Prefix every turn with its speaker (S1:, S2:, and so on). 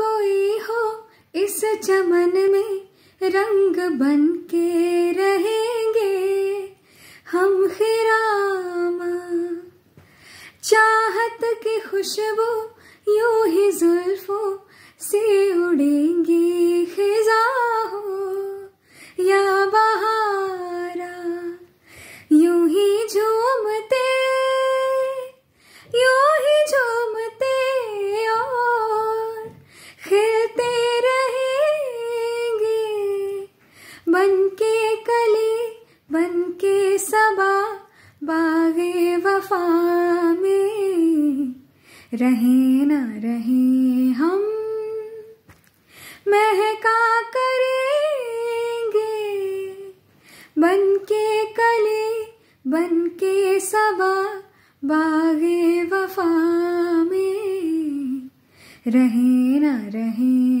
S1: कोई हो इस चमन में रंग बन के रहेंगे हम खिरामा चाहत की खुशबू यू बन के कली बन के सबा बागे वफा में रहे न रहे हम महका करेंगे बन के कली बन के सबा बागे वफा में रहे न रहे